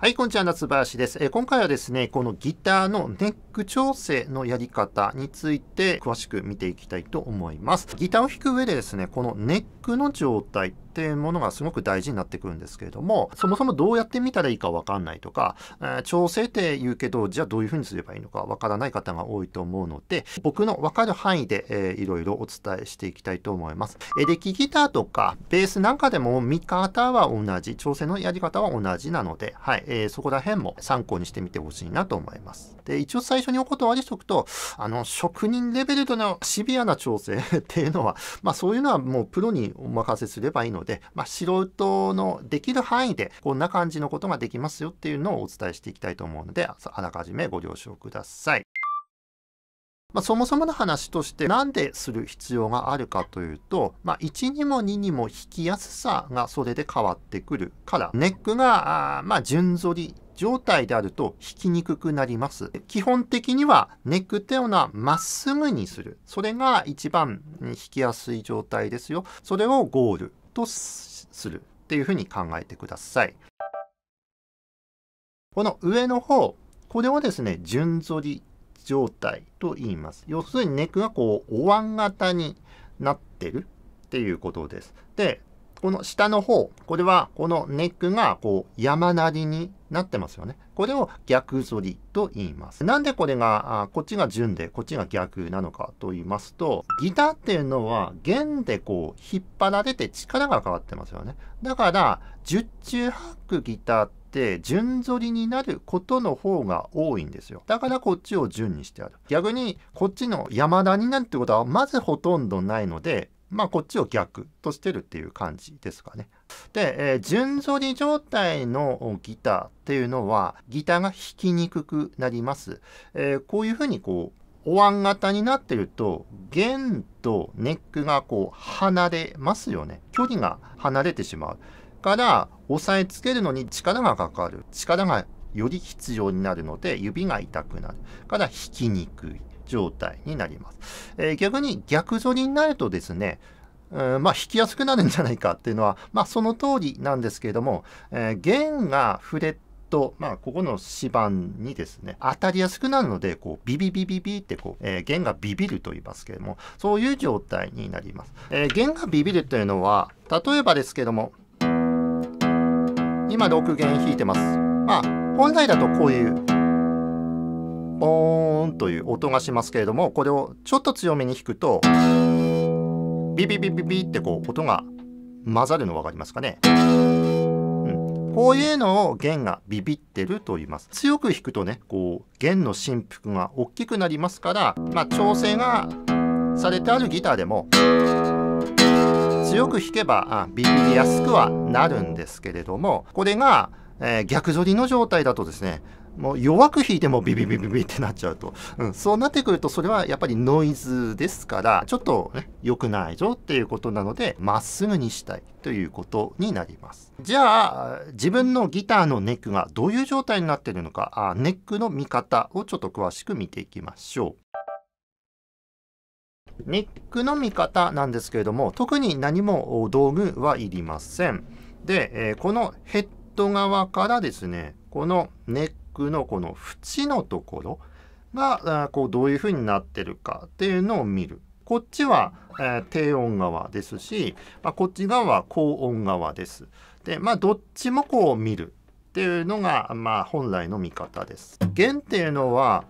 はい、こんにちは、夏林です。え今回はですね、このギターのネック調整のやり方について詳しく見ていきたいと思います。ギターを弾く上でですね、このネックの状態っていうものがすごく大事になってくるんですけれども、そもそもどうやってみたらいいかわかんないとか、えー、調整って言うけど、じゃあどういうふうにすればいいのかわからない方が多いと思うので、僕のわかる範囲で、えー、いろいろお伝えしていきたいと思います。エレキギターとかベースなんかでも見方は同じ、調整のやり方は同じなので、はい、えー、そこら辺も参考にしてみてほしいなと思います。で、一応最初にお断りしておくと、あの、職人レベルでのシビアな調整っていうのは、まあそういうのはもうプロにお任せすればいいので、ので、まあ、素人のできる範囲でこんな感じのことができますよっていうのをお伝えしていきたいと思うのであらかじめご了承ください。まあ、そもそもの話として何でする必要があるかというと、まあ、1にも2にも引きやすさがそれで変わってくるからネックがまあ順反り状態であると引きにくくなります。基本的にはネックっていうのはまっすぐにする。それが一番引きやすい状態ですよ。それをゴール。とするっていうふうに考えてください。この上の方、これをですね、順反り状態と言います。要するにネックがこう、お椀型になってるっていうことです。で、この下の方、これはこのネックがこう山なりになってますよね。これを逆反りと言います。なんでこれが、あこっちが順で、こっちが逆なのかと言いますと、ギターっていうのは弦でこう引っ張られて力が変わってますよね。だから、十中八九ギターって順反りになることの方が多いんですよ。だからこっちを順にしてある。逆にこっちの山田になるってことはまずほとんどないので、まあ、こっちを逆としてるっていう感じですかね。で、えー、順反り状態のギターっていうのは、ギターが弾きにくくなります。えー、こういうふうにこう、お椀型になってると、弦とネックがこう、離れますよね。距離が離れてしまう。から、押さえつけるのに力がかかる。力がより必要になるので、指が痛くなる。から、弾きにくい。状態になります。えー、逆に逆ぞりになるとですね、んまあ、引きやすくなるんじゃないかっていうのは、まあ、その通りなんですけれども、えー、弦がフレット、まあ、ここの指板にですね、当たりやすくなるので、こう、ビビビビビってこう、えー、弦がビビると言いますけれども、そういう状態になります。えー、弦がビビるというのは、例えばですけども、今6弦弾いてます。まあ、本来だとこういうオーンという音がしますけれどもこれをちょっと強めに弾くとビビビビビってこう音が混ざるの分かりますかね、うん、こういうのを弦がビビってると言います強く弾くとねこう弦の振幅が大きくなりますから、まあ、調整がされてあるギターでも強く弾けばあビビりやすくはなるんですけれどもこれが、えー、逆反りの状態だとですねもう弱く弾いてもビビビビビってなっちゃうと、うん、そうなってくるとそれはやっぱりノイズですからちょっとね良くないぞっていうことなのでまっすぐにしたいということになりますじゃあ自分のギターのネックがどういう状態になってるのかあネックの見方をちょっと詳しく見ていきましょうネックの見方なんですけれども特に何も道具はいりませんで、えこのヘッド側からですねこのネックのこの縁のところがこうどういうふうになってるかっていうのを見る。こっちは、え低音側ですし、まあ、こっち側は高音側です。で、まあ、どっちもこう見るっていうのが、まあ、本来の見方です。弦っていうのは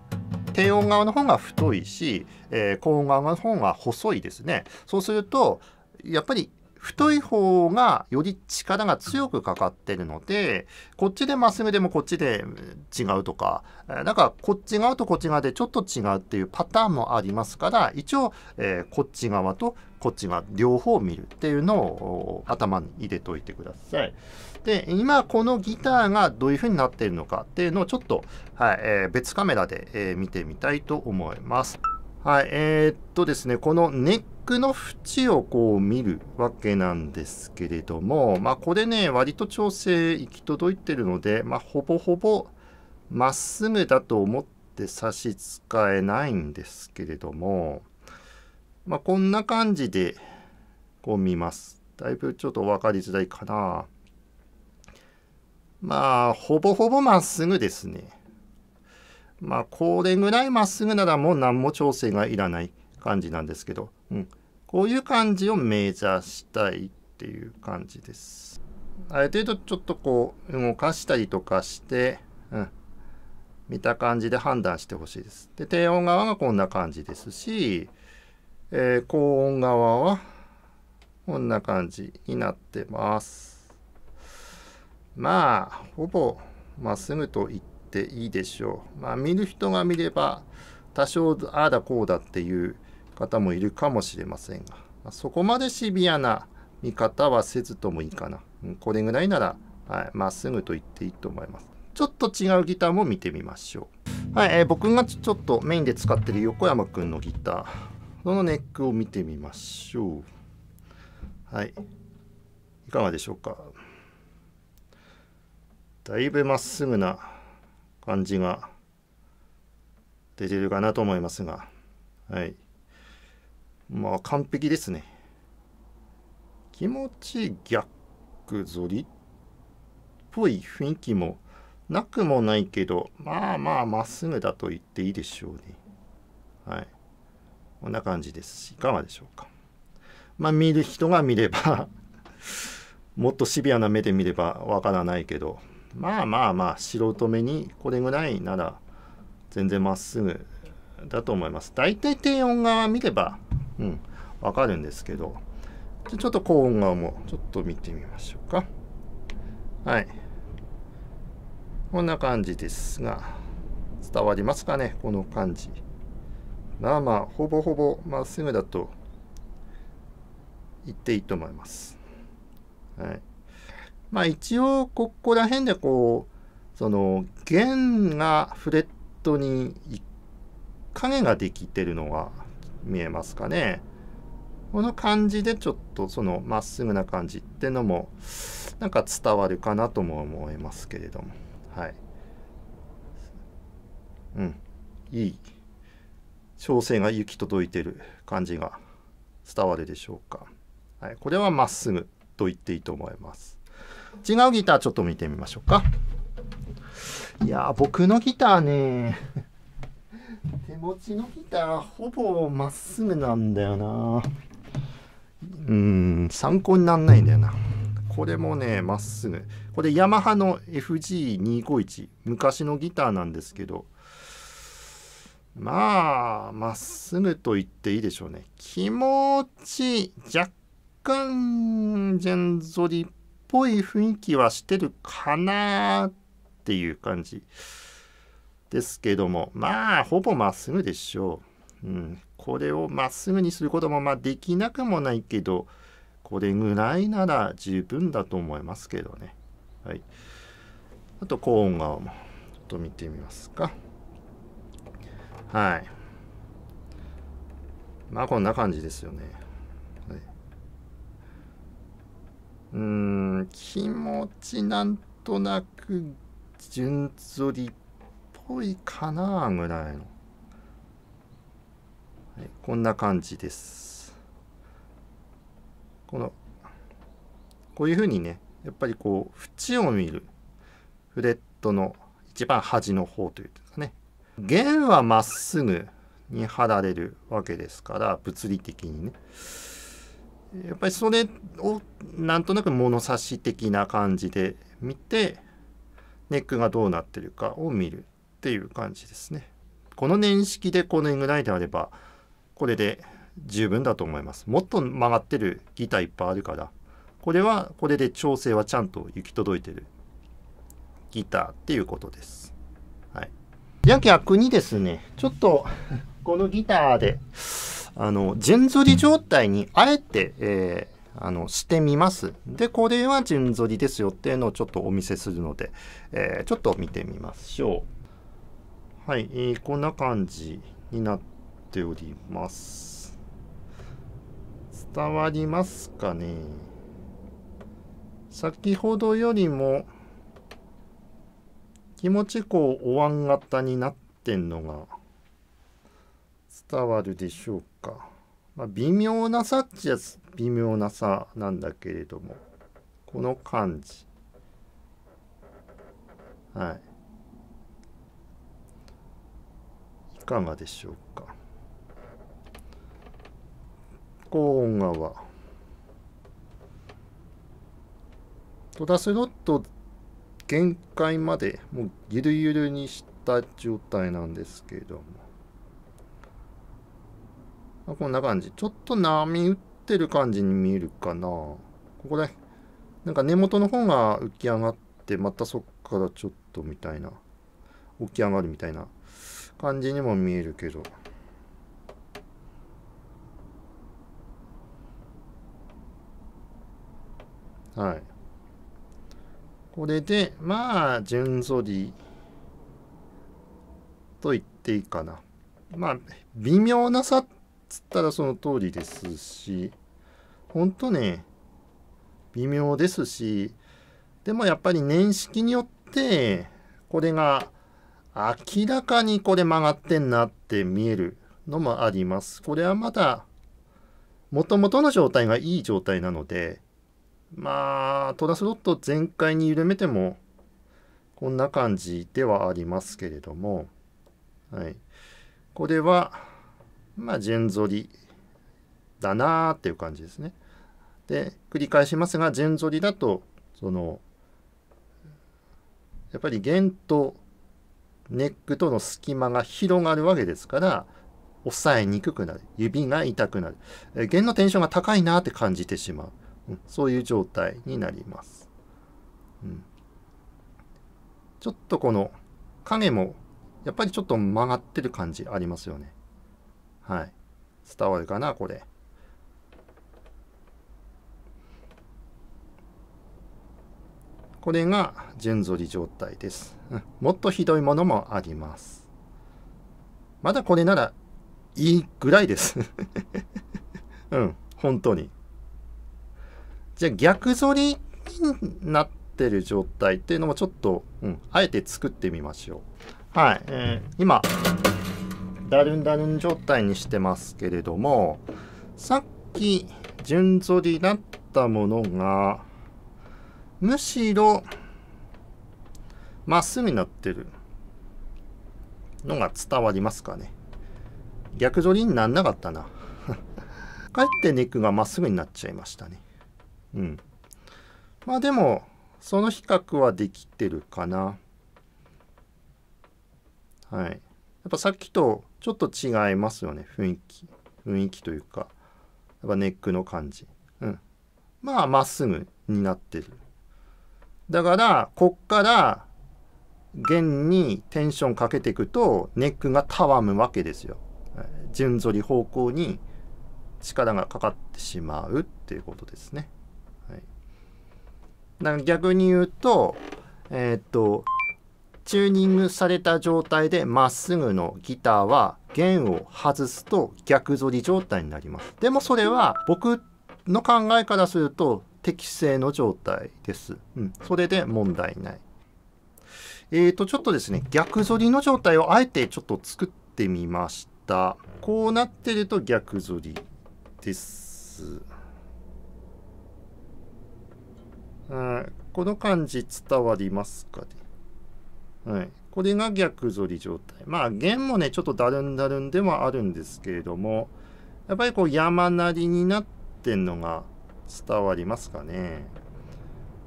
低音側の方が太いし、えー、高音側の方が細いですね。そうするとやっぱり太い方がより力が強くかかってるのでこっちでマス目でもこっちで違うとかなんかこっち側とこっち側でちょっと違うっていうパターンもありますから一応、えー、こっち側とこっち側両方見るっていうのを頭に入れといてください。で今このギターがどういう風になっているのかっていうのをちょっと、はいえー、別カメラで、えー、見てみたいと思います。はいえー、っとですねこのネッの縁をこう見るわけなんですけれども、まあ、これね、割と調整行き届いてるので、まあ、ほぼほぼまっすぐだと思って差し支えないんですけれども、まあ、こんな感じでこう見ます。だいぶちょっと分かりづらいかな。まあ、ほぼほぼまっすぐですね。まあ、これぐらいまっすぐならもう何も調整がいらない感じなんですけど、うん、こういう感じをメジャーしたいっていう感じです。ある程度ちょっとこう動かしたりとかして、うん、見た感じで判断してほしいです。で、低音側がこんな感じですし、えー、高音側はこんな感じになってます。まあ、ほぼまっすぐと言っていいでしょう。まあ、見る人が見れば、多少ああだこうだっていう方もいるかもしれませんが、そこまでシビアな見方はせずともいいかな。これぐらいなら、はい、まっすぐと言っていいと思います。ちょっと違うギターも見てみましょう。はい、えー、僕がちょっとメインで使ってる横山くんのギター、そのネックを見てみましょう。はい。いかがでしょうか。だいぶまっすぐな感じが出てるかなと思いますが、はい。まあ完璧ですね。気持ち逆反りっぽい雰囲気もなくもないけど、まあまあまっすぐだと言っていいでしょうね。はい。こんな感じですし、いかがでしょうか。まあ見る人が見れば もっとシビアな目で見ればわからないけど、まあまあまあ素人目にこれぐらいなら全然まっすぐだと思います。大体低音側見ればうん、わかるんですけど、ちょっと高音側もちょっと見てみましょうか。はい。こんな感じですが、伝わりますかね、この感じ。まあまあ、ほぼほぼまっすぐだと言っていいと思います。はい。まあ一応、ここら辺でこう、その弦がフレットに影ができてるのは見えますかね。この感じでちょっとそのまっすぐな感じってのもなんか伝わるかなとも思いますけれども。はい。うん。いい。調整が行き届いてる感じが伝わるでしょうか。はい。これはまっすぐと言っていいと思います。違うギターちょっと見てみましょうか。いや僕のギターね手持ちのギターほぼまっすぐなんだよなうん参考になんないんだよなこれもねまっすぐこれヤマハの FG251 昔のギターなんですけどまあまっすぐと言っていいでしょうね気持ち若干ジェンゾリっぽい雰囲気はしてるかなっていう感じ。ですけども、まあ、ほぼまっすぐでしょう。うん、これをまっすぐにすることも、まあ、できなくもないけど、これぐらいなら十分だと思いますけどね。はい。あと、高音ン側も、ちょっと見てみますか。はい。まあ、こんな感じですよね。はい、うん、気持ちなんとなく順ぞりぽいかなぐらいの、はい、こんな感じですこのこういうふうにねやっぱりこう縁を見るフレットの一番端の方というかね弦はまっすぐに貼られるわけですから物理的にねやっぱりそれをなんとなく物差し的な感じで見てネックがどうなってるかを見るっていう感じですね。この年式でこのぐらいであれば、これで十分だと思います。もっと曲がってるギターいっぱいあるから、これはこれで調整はちゃんと行き届いてるギターっていうことです。はい。じゃあ逆にですね、ちょっと このギターで、あの、順反り状態にあえて、えー、あの、してみます。で、これは順反りですよっていうのをちょっとお見せするので、えー、ちょっと見てみましょう。はい、えー、こんな感じになっております。伝わりますかね先ほどよりも気持ちこうお椀型になってんのが伝わるでしょうか。まあ、微妙な差っちゃ微妙な差なんだけれどもこの感じ。はい。かがでしょうか高音側トラスロット限界までもうゆるゆるにした状態なんですけれどもこんな感じちょっと波打ってる感じに見えるかなここでなんか根元の方が浮き上がってまたそっからちょっとみたいな起き上がるみたいな感じにも見えるけど。はい。これで、まあ、順ぞりと言っていいかな。まあ、微妙な差っつったらその通りですし、ほんとね、微妙ですし、でもやっぱり年式によって、これが明らかにこれ曲がってんなって見えるのもあります。これはまだ、もともとの状態がいい状態なので、まあ、トラスロット全開に緩めても、こんな感じではありますけれども、はい。これは、まあ、順ゾりだなーっていう感じですね。で、繰り返しますが、順ゾりだと、その、やっぱり弦とネックとの隙間が広がるわけですから、押さえにくくなる。指が痛くなる。弦のテンションが高いなって感じてしまう。そういう状態になります。うん、ちょっとこの影も、やっぱりちょっと曲がってる感じありますよね。はい。伝わるかな、これ。これが順反り状態です、もっとひどいものもあります。まだこれならいいぐらいです。うん、本当に。じゃあ逆反りになってる状態っていうのもちょっと、うん、あえて作ってみましょう。はい、えー、今、ダルンダルン状態にしてますけれども、さっき順反りだったものが、むしろ、まっすぐになってるのが伝わりますかね。逆反りになんなかったな。かえってネックがまっすぐになっちゃいましたね。うん。まあでも、その比較はできてるかな。はい。やっぱさっきとちょっと違いますよね。雰囲気。雰囲気というか、やっぱネックの感じ。うん。まあ、まっすぐになってる。だから、こっから弦にテンションかけていくと、ネックがたわむわけですよ。順反り方向に力がかかってしまうっていうことですね。はい、だから逆に言うと、えー、っと、チューニングされた状態でまっすぐのギターは弦を外すと逆反り状態になります。でもそれは僕の考えからすると適正の状態です。うん、それで問題ない。えっ、ー、と、ちょっとですね、逆反りの状態をあえてちょっと作ってみました。こうなってると逆反りです。い。この感じ伝わりますかね。はい。これが逆反り状態。まあ、弦もね、ちょっとだるんだるんではあるんですけれども、やっぱりこう山なりになってんのが伝わりますかね。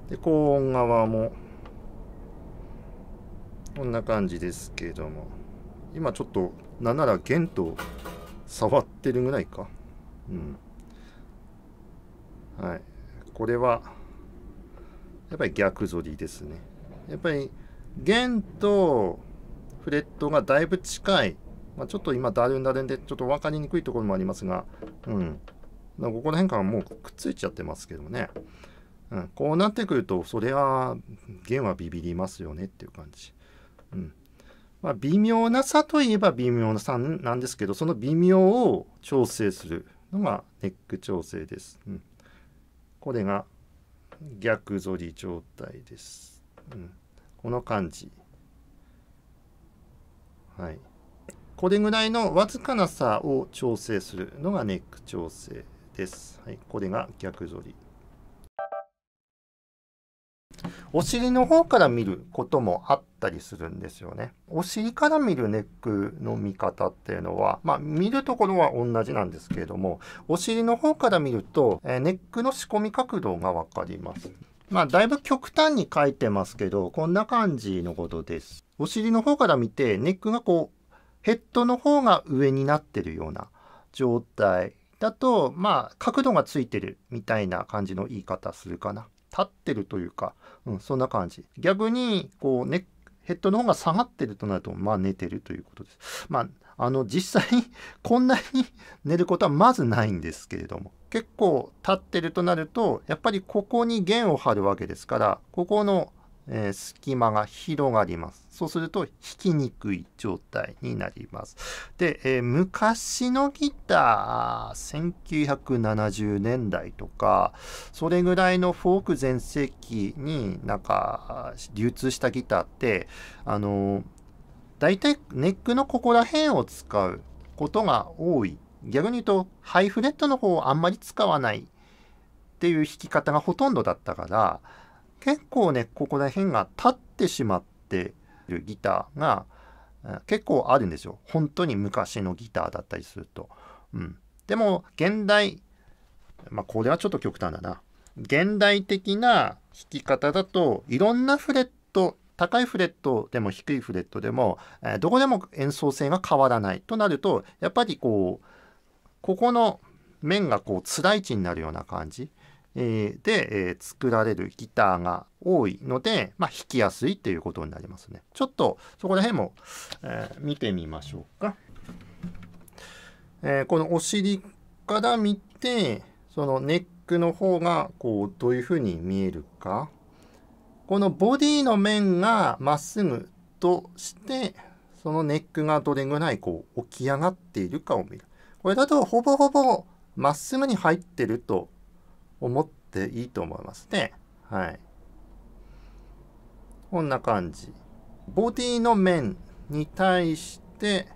で、高音側も、こんな感じですけれども、今ちょっと、なんなら弦と触ってるぐらいか。うん。はい。これは、やっぱり逆反りですね。やっぱり、弦とフレットがだいぶ近い。まあ、ちょっと今、だるんだるんで、ちょっと分かりにくいところもありますが、うん。ここら辺からもうくっついちゃってますけどね。うん、こうなってくると、それは、弦はビビりますよねっていう感じ。うん。まあ、微妙な差といえば微妙な差なんですけど、その微妙を調整するのがネック調整です。うん、これが逆反り状態です。うん、この感じ。はい。これぐらいのわずかな差を調整するのがネック調整。です。はい、これが逆反り。お尻の方から見ることもあったりするんですよね。お尻から見るネックの見方っていうのは、まあ見るところは同じなんですけれども、お尻の方から見ると、えネックの仕込み角度がわかります。まあだいぶ極端に書いてますけど、こんな感じのことです。お尻の方から見て、ネックがこう、ヘッドの方が上になってるような状態だと、まあ、角度がついてるみたいな感じの言い方するかな。立ってるというか、うん、そんな感じ。逆に、こう、ね、ヘッドの方が下がってるとなると、まあ、寝てるということです。まあ、あの、実際に、こんなに 寝ることはまずないんですけれども。結構、立ってるとなると、やっぱりここに弦を張るわけですから、ここのえー、隙間が広がります。そうすると弾きにくい状態になります。で、えー、昔のギター、1970年代とか、それぐらいのフォーク全盛期になんか流通したギターって、あのー、大体ネックのここら辺を使うことが多い。逆に言うと、ハイフレットの方をあんまり使わないっていう弾き方がほとんどだったから、結構ねここら辺が立ってしまってるギターが結構あるんですよ本当に昔のギターだったりすると、うん、でも現代まあこれはちょっと極端だな現代的な弾き方だといろんなフレット高いフレットでも低いフレットでも、えどこでも演奏性が変わらないとなるとやっぱりこうここの面がこうつらい位置になるような感じえー、で、えー、作られるギターが多いので、まあ、弾きやすいっていうことになりますね。ちょっとそこら辺も、えー、見てみましょうか。えこのお尻から見て、そのネックの方がこうどういうふうに見えるか。このボディの面がまっすぐとして、そのネックがどれぐらいこう起き上がっているかを見る。これだとほぼほぼまっすぐに入ってると思っていいと思いますね。はい。こんな感じ。ボディの面に対して、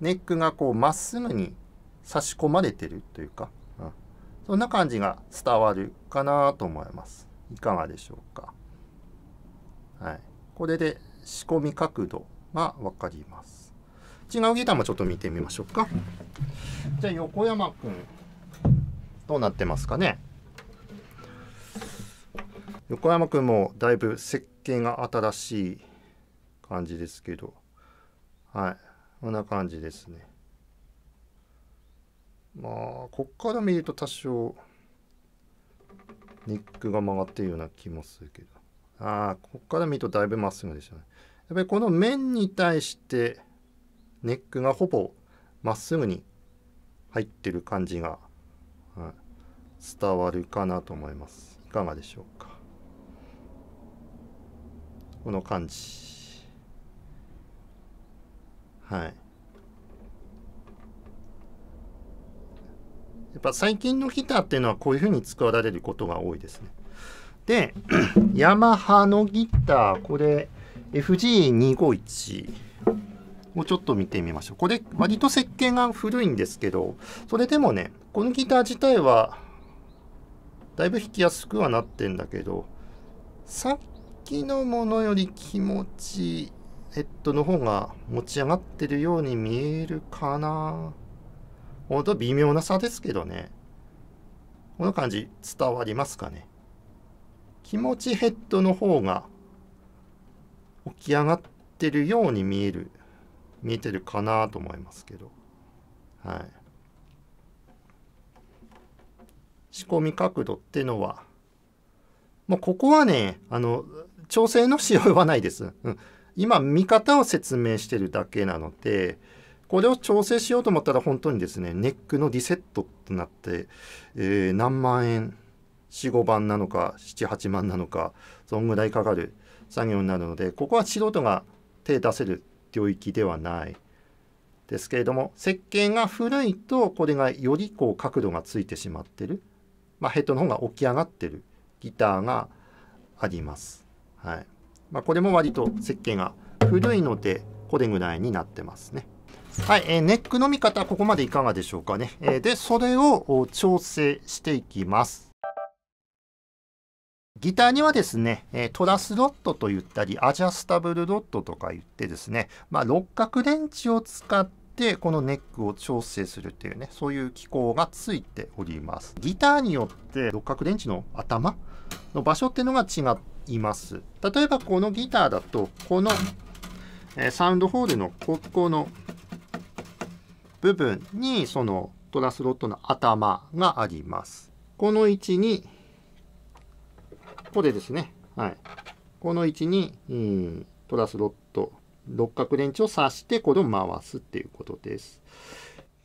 ネックがこうまっすぐに差し込まれてるというか、うん、そんな感じが伝わるかなと思います。いかがでしょうか。はい。これで仕込み角度がわかります。違うギターもちょっと見てみましょうか。じゃあ横山くん。どうなってますかね横山君もだいぶ設計が新しい感じですけどはいこんな感じですねまあこっから見ると多少ニックが曲がってるような気もするけどああこっから見るとだいぶまっすぐでしたねやっぱりこの面に対してネックがほぼまっすぐに入ってる感じが伝わるかなと思いますいかがでしょうかこの感じはいやっぱ最近のギターっていうのはこういうふうに使われることが多いですねで ヤマハのギターこれ FG251 をちょっと見てみましょうこれ割と設計が古いんですけどそれでもねこのギター自体はだいぶ引きやすくはなってんだけど、さっきのものより気持ち、ヘッドの方が持ち上がってるように見えるかな。ほんと微妙な差ですけどね。この感じ伝わりますかね。気持ちヘッドの方が起き上がってるように見える、見えてるかなと思いますけど。はい。仕込み角度ってのは、もうここはね、あの、調整のしようはないです。うん、今、見方を説明してるだけなので、これを調整しようと思ったら本当にですね、ネックのリセットとなって、えー、何万円、4、5番なのか、7、8万なのか、そんぐらいかかる作業になるので、ここは素人が手出せる領域ではないですけれども、設計が古いと、これがよりこう角度がついてしまってる。まあ、ヘッドの方が起き上がってるギターがあります。はいまあ、これも割と設計が古いのでこれぐらいになってますね。はい、えー、ネックの見方ここまでいかがでしょうかね。えー、でそれを調整していきます。ギターにはですね、トラスロットと言ったり、アジャスタブルロットとか言ってですね、まあ、六角レンチを使ってこのネックを調整するっていうねそういう機構がついておりますギターによって六角電池の頭の場所っていうのが違います例えばこのギターだとこの、えサウンドホールのここの部分にそのトラスロットの頭がありますこの位置にこれですねはいこの位置に、うん、トラスロット六角電池を挿してこれを回すっていうことです。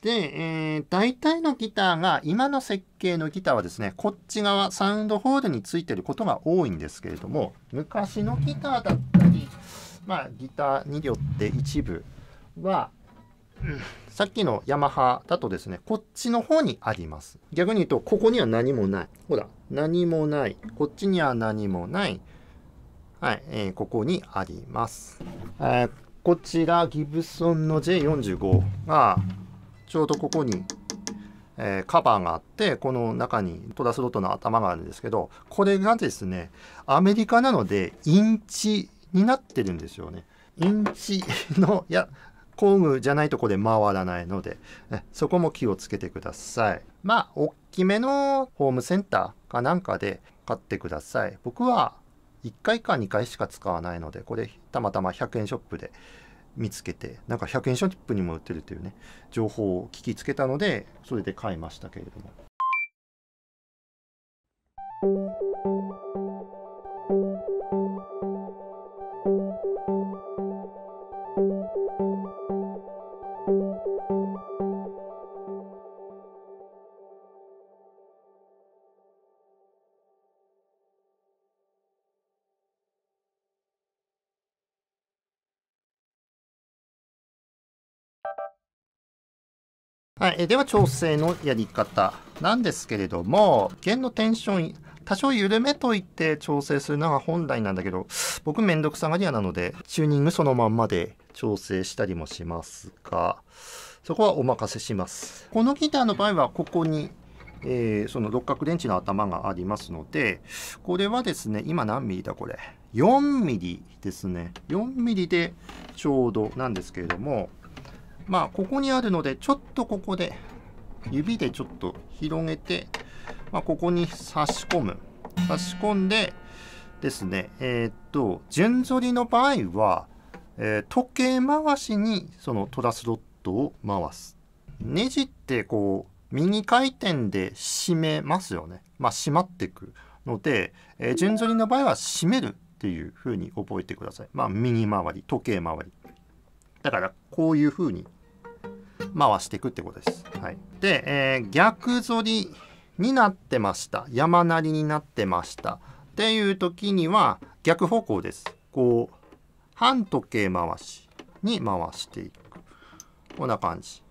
で、えー、大体のギターが、今の設計のギターはですね、こっち側、サウンドホールについてることが多いんですけれども、昔のギターだったり、まあ、ギター2両って一部は、さっきのヤマハだとですね、こっちの方にあります。逆に言うと、ここには何もない。ほら、何もない。こっちには何もない。はい、えー、ここにあります。えー、こちら、ギブソンの J45 が、ちょうどここに、えー、カバーがあって、この中にトラスロットの頭があるんですけど、これがですね、アメリカなので、インチになってるんですよね。インチの、いや、工具じゃないとこで回らないので、そこも気をつけてください。まあ、大きめのホームセンターかなんかで買ってください。僕は1回か2回しか使わないのでこれたまたま100円ショップで見つけてなんか100円ショップにも売ってるというね情報を聞きつけたのでそれで買いましたけれども。はい、えでは調整のやり方なんですけれども弦のテンション多少緩めといて調整するのが本来なんだけど僕めんどくさがり屋なのでチューニングそのまんまで調整したりもしますがそこはお任せしますこのギターの場合はここに、えー、その六角電池の頭がありますのでこれはですね今何ミリだこれ4ミリですね4ミリでちょうどなんですけれどもまあここにあるのでちょっとここで指でちょっと広げて、まあ、ここに差し込む差し込んでですねえー、っと順反りの場合は、えー、時計回しにそのトラスロットを回すネジってこう右回転で締めますよねまあ締まっていくので、えー、順反りの場合は締めるっていうふうに覚えてくださいまあ右回り時計回りだからこういうふうに回していくってことです。はい、で、えー、逆反りになってました。山なりになってました。っていう時には逆方向です。こう、反時計回しに回していく。こんな感じ。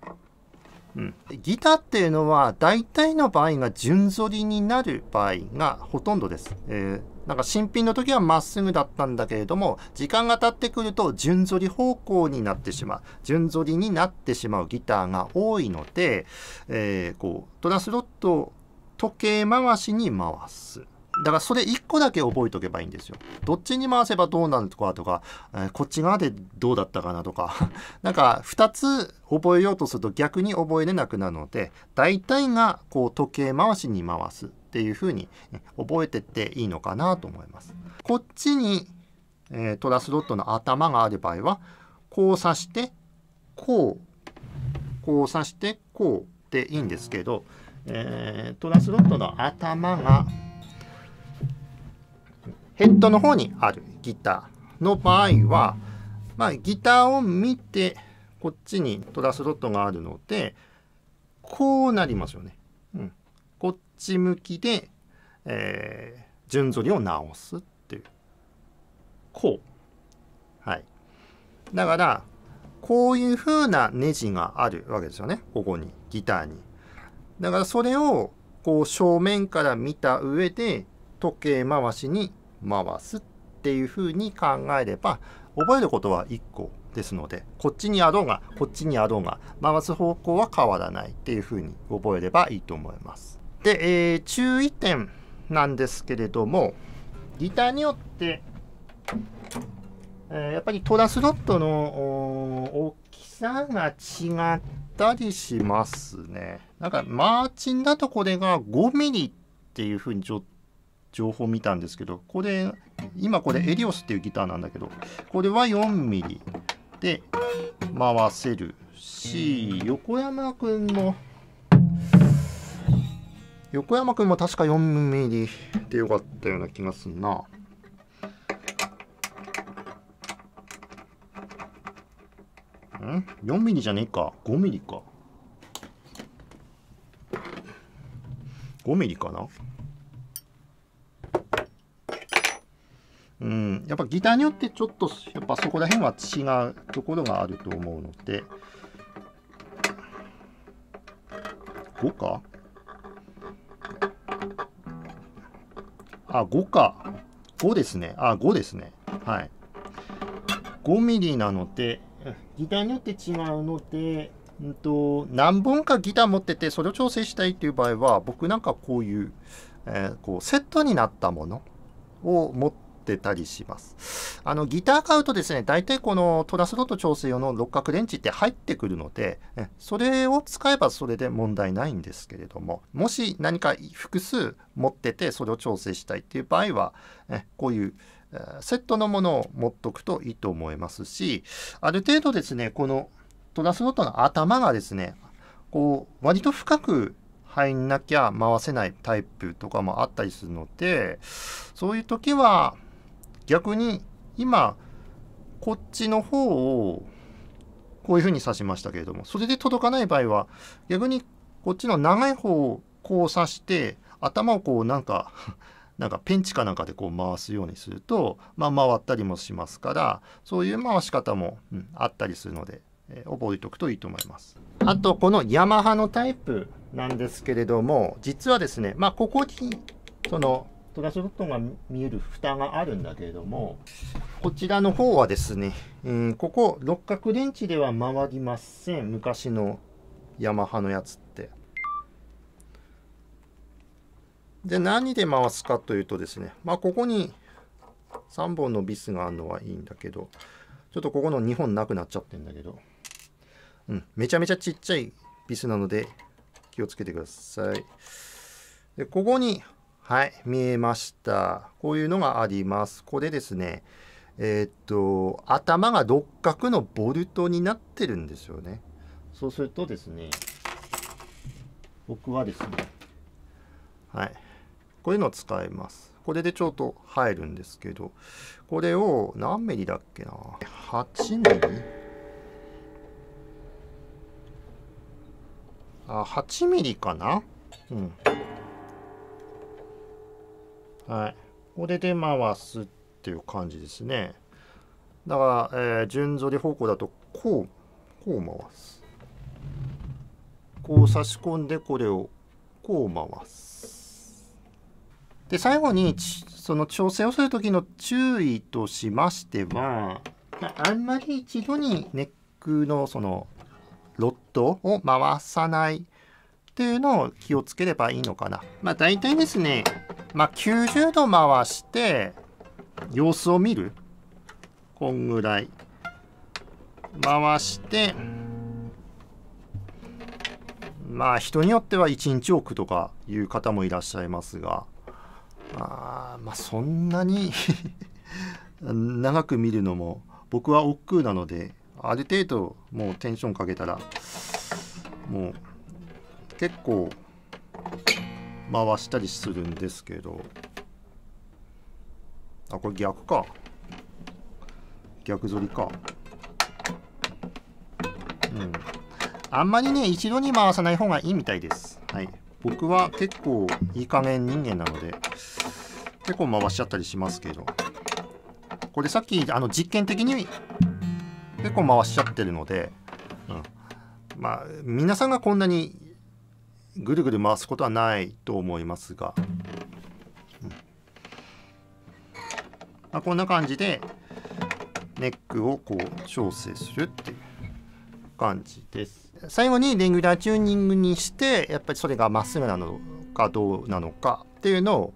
うん、ギターっていうのは大体の場合が順反りになる場合がほとんどです。えー、なんか新品の時はまっすぐだったんだけれども時間が経ってくると順反り方向になってしまう順反りになってしまうギターが多いので、えー、こうトラスロットを時計回しに回す。だからそれ1個だけ覚えとけばいいんですよ。どっちに回せばどうなるとかとか、えー、こっち側でどうだったかなとか なんか2つ覚えようとすると逆に覚えれなくなるので大体がこう時計回しに回すっていうふうに、ね、覚えてっていいのかなと思います。こっちに、えー、トラスロットの頭がある場合はこう刺してこうこう刺してこうでいいんですけど、えー、トラスロットの頭がヘッドの方にあるギターの場合は、まあ、ギターを見てこっちにトラスロットがあるのでこうなりますよね。ち向きで、えー、順反りを直すっていうこうはいだからこういう風なネジがあるわけですよねここにギターにだからそれをこう正面から見た上で時計回しに回すっていう風に考えれば覚えることは1個ですのでこっちにあろうがこっちにあろうが回す方向は変わらないっていう風に覚えればいいと思います。で、えー、注意点なんですけれども、ギターによって、えー、やっぱりトラスロットの大きさが違ったりしますね。なんか、マーチンだとこれが5ミリっていう風にちょっと情報見たんですけど、これ、今これエリオスっていうギターなんだけど、これは4ミリで回せるし、横山くんも、横山君も確か4ミリでよかったような気がすんな。ん ?4 ミリじゃねえか。5ミリか。5ミリかなうん、やっぱギターによってちょっとやっぱそこら辺は違うところがあると思うので5かあ、5か。5ですね。あ、5ですね。はい。5ミリなので、ギターによって違うので、んと、何本かギター持ってて、それを調整したいっていう場合は、僕なんかこういう、えー、こうセットになったものを持っってたりします。あの、ギター買うとですね、大体このトラスロット調整用の六角レンチって入ってくるので、それを使えばそれで問題ないんですけれども、もし何か複数持っててそれを調整したいっていう場合は、こういうセットのものを持っとくといいと思いますし、ある程度ですね、このトラスロットの頭がですね、こう、割と深く入んなきゃ回せないタイプとかもあったりするので、そういう時は、逆に今こっちの方をこういうふうに指しましたけれどもそれで届かない場合は逆にこっちの長い方をこう指して頭をこうなんか なんかペンチかなんかでこう回すようにすると、まあ、回ったりもしますからそういう回し方も、うん、あったりするので、えー、覚えておくといいと思います。あとこのヤマハのタイプなんですけれども実はですねまあここにそのトラスロットが見える蓋があるんだけれども、こちらの方はですね、えー、ここ六角電池では回りません。昔のヤマハのやつって。で、何で回すかというとですね、まあ、ここに3本のビスがあるのはいいんだけど、ちょっとここの2本なくなっちゃってんだけど、うん、めちゃめちゃちっちゃいビスなので気をつけてください。で、ここにはい、見えました。こういうのがあります。これですね、えー、っと、頭が六角のボルトになってるんですよね。そうするとですね、僕はですね、はい、こういうのを使います。これでちょうど入るんですけど、これを何ミリだっけな ?8 ミリあ、8ミリかなうん。はい。これで回すっていう感じですね。だから、えー、順ぞり方向だと、こう、こう回す。こう差し込んで、これをこう回す。で、最後に、その調整をする時の注意としましては、あんまり一度にネックのそのロットを回さないっていうのを気をつければいいのかな。まあ大体ですね、まあ、90度回して様子を見るこんぐらい回してまあ人によっては1日置くとかいう方もいらっしゃいますがあまあそんなに 長く見るのも僕は億劫なのである程度もうテンションかけたらもう結構回したりするんですけどあこれ逆か逆反りかうんあんまりね一度に回さない方がいいみたいですはい僕は結構いい加減人間なので結構回しちゃったりしますけどこれさっきあの実験的に結構回しちゃってるので、うん、まあ皆さんがこんなにぐるぐる回すことはないと思いますが、うんまあ、こんな感じでネックをこう調整するっていう感じです。最後にレギュラーチューニングにしてやっぱりそれがまっすぐなのかどうなのかっていうのを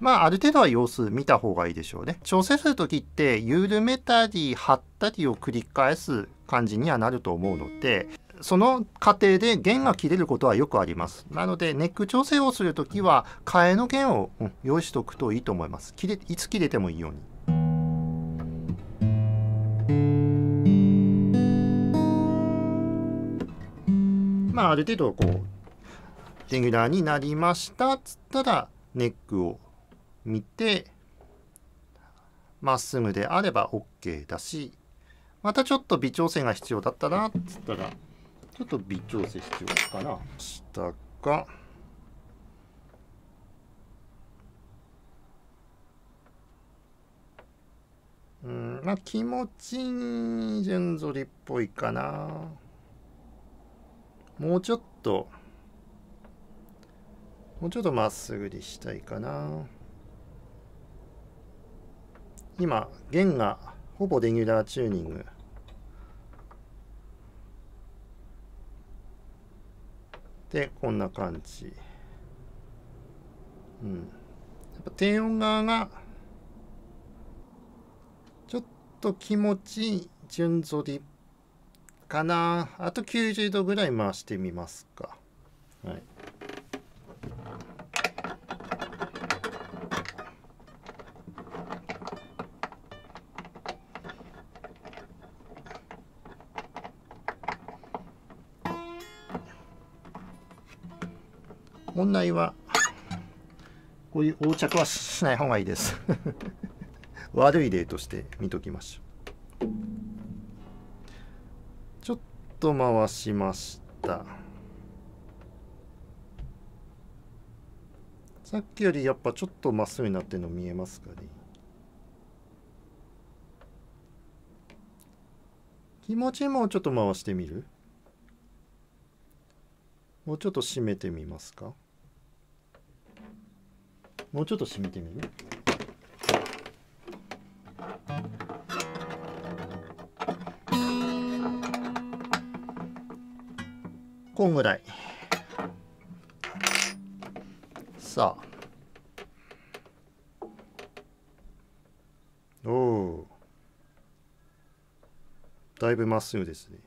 まあある程度は様子見た方がいいでしょうね。調整する時って緩めたり張ったりを繰り返す感じにはなると思うのでその過程で弦が切れることはよくあります。なので、ネック調整をするときは、替えの弦を、用意しておくといいと思います。切れいつ切れてもいいように。まあ、ある程度、こう、レギュラーになりましたつったら、ネックを見て、まっすぐであれば OK だし、またちょっと微調整が必要だったなっつったら、ちょっと微調整し要かな。下か。うん、まあ気持ちいい順ぞりっぽいかな。もうちょっと、もうちょっとまっすぐにしたいかな。今、弦がほぼレギュラーチューニング。で、こんな感じ。うん。やっぱ低音側が、ちょっと気持ちいい順ぞりかな。あと90度ぐらい回してみますか。はい。本来はこういう横着はしない方がいいです 悪い例として見ときましょうちょっと回しましたさっきよりやっぱちょっとまっすぐになってるの見えますかね気持ちもちょっと回してみるもうちょっと締めてみますかもうちょっと締めてみるこんぐらいさあおおだいぶまっすぐですね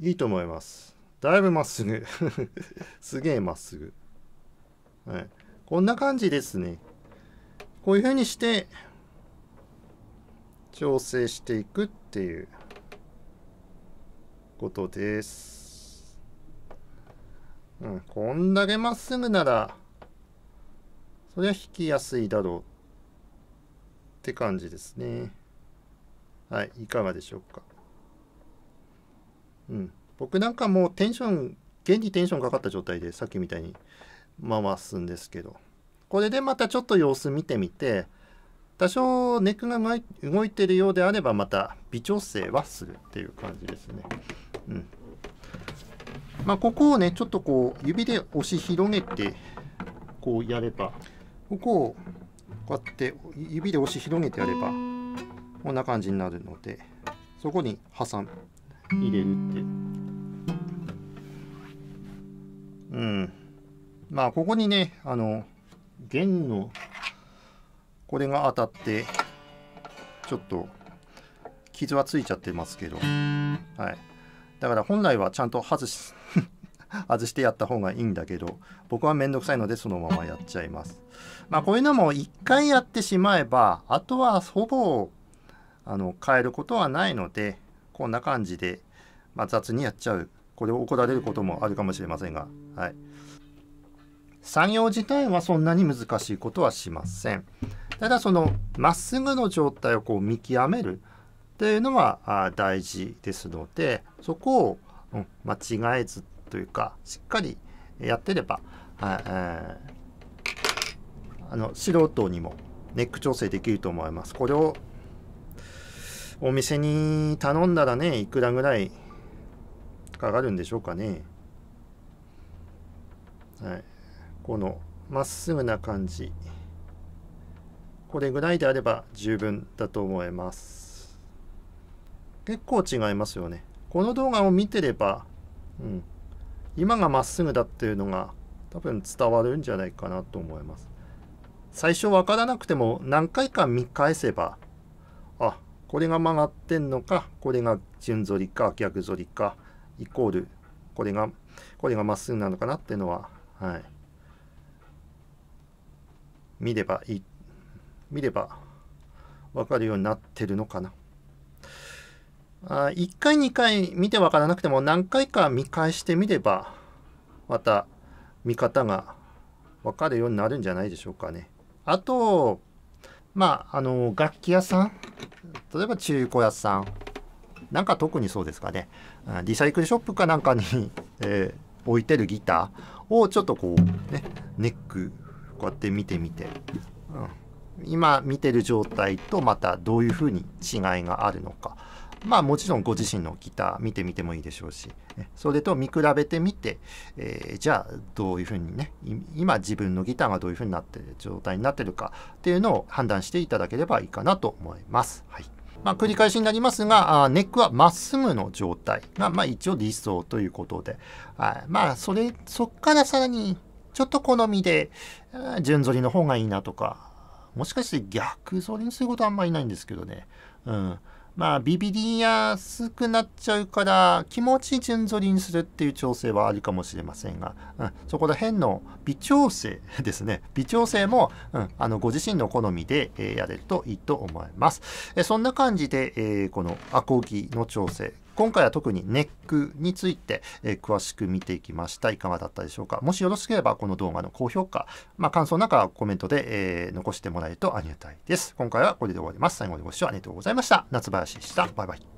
いいと思いますだいぶまっすぐ。すげえまっすぐ。はい。こんな感じですね。こういうふうにして、調整していくっていうことです。うん、こんだけまっすぐなら、そりゃ引きやすいだろうって感じですね。はい、いかがでしょうか。うん。僕なんかもうテンション現にテンションかかった状態でさっきみたいに回すんですけどこれでまたちょっと様子見てみて多少ネックが動いてるようであればまた微調整はするっていう感じですね。うんまあ、ここをねちょっとこう指で押し広げてこうやればここをこうやって指で押し広げてやればこんな感じになるのでそこに挟ん入れるってうん。まあ、ここにね、あの、弦の、これが当たって、ちょっと、傷はついちゃってますけど、はい。だから本来はちゃんと外し、外してやった方がいいんだけど、僕はめんどくさいのでそのままやっちゃいます。まあ、こういうのも一回やってしまえば、あとはほぼ、あの、変えることはないので、こんな感じで、まあ、雑にやっちゃうこれを怒られることもあるかもしれませんが、はい、作業自体はそんなに難しいことはしません。ただそのまっすぐの状態をこう見極めるというのは大事ですのでそこを、ん、間違えずというかしっかりやってれば、あの素人にもネック調整できると思います。これをお店に頼んだらねいくらぐらいかかるんでしょうかね。はい。このまっすぐな感じ。これぐらいであれば十分だと思います。結構違いますよね。この動画を見てれば、うん、今がまっすぐだっていうのが多分伝わるんじゃないかなと思います。最初わからなくても何回か見返せば、あ、これが曲がってんのか、これが順反りか逆反りか、イコール、これが、これがまっすぐなのかなっていうのは、はい。見ればいい、見ればわかるようになってるのかな。あ1回2回見てわからなくても何回か見返してみればまた見方がわかるようになるんじゃないでしょうかね。あとまああの楽器屋さん例えば中古屋さんなんか特にそうですかね、うん、リサイクルショップかなんかに えー、置いてるギターをちょっとこうねネックこうやって見てみて、うん、今見てる状態とまたどういうふうに違いがあるのかまあもちろんご自身のギター見てみてもいいでしょうしそれと見比べてみて、えー、じゃあどういうふうにね今自分のギターがどういうふうになってる状態になってるかっていうのを判断していただければいいかなと思います。はいまあ、繰り返しになりますが、ネックはまっすぐの状態が、まあ、一応理想ということで、はい、まあ、それ、そっからさらに、ちょっと好みで、順反りの方がいいなとか、もしかして逆反りにすることはあんまりないんですけどね。うん。まあ、ビビりやすくなっちゃうから、気持ち順ぞりにするっていう調整はあるかもしれませんが、うん、そこら辺の微調整ですね。微調整も、うん、あの、ご自身の好みで、えー、やれるといいと思います。えそんな感じで、えー、このアコギの調整、今回は特にネックについて、え詳しく見ていきました。いかがだったでしょうか。もしよろしければ、この動画の高評価、まあ、感想なんかコメントで、え残してもらえるとありがたいです。今回はこれで終わります。最後までご視聴ありがとうございました。夏林でした。バイバイ。